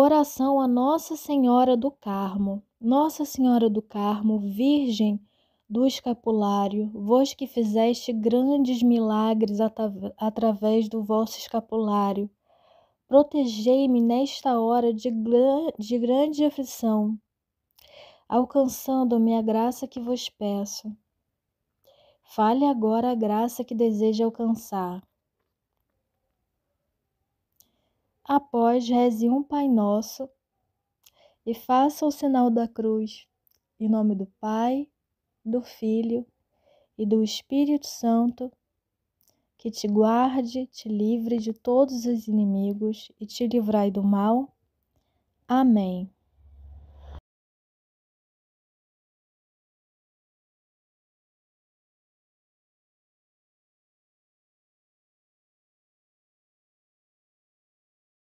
Oração a Nossa Senhora do Carmo. Nossa Senhora do Carmo, Virgem do Escapulário, vós que fizeste grandes milagres através do vosso escapulário, protegei-me nesta hora de, gran de grande aflição, alcançando-me a graça que vos peço. Fale agora a graça que deseja alcançar. Após, reze um Pai Nosso e faça o sinal da cruz, em nome do Pai, do Filho e do Espírito Santo, que te guarde, te livre de todos os inimigos e te livrai do mal. Amém.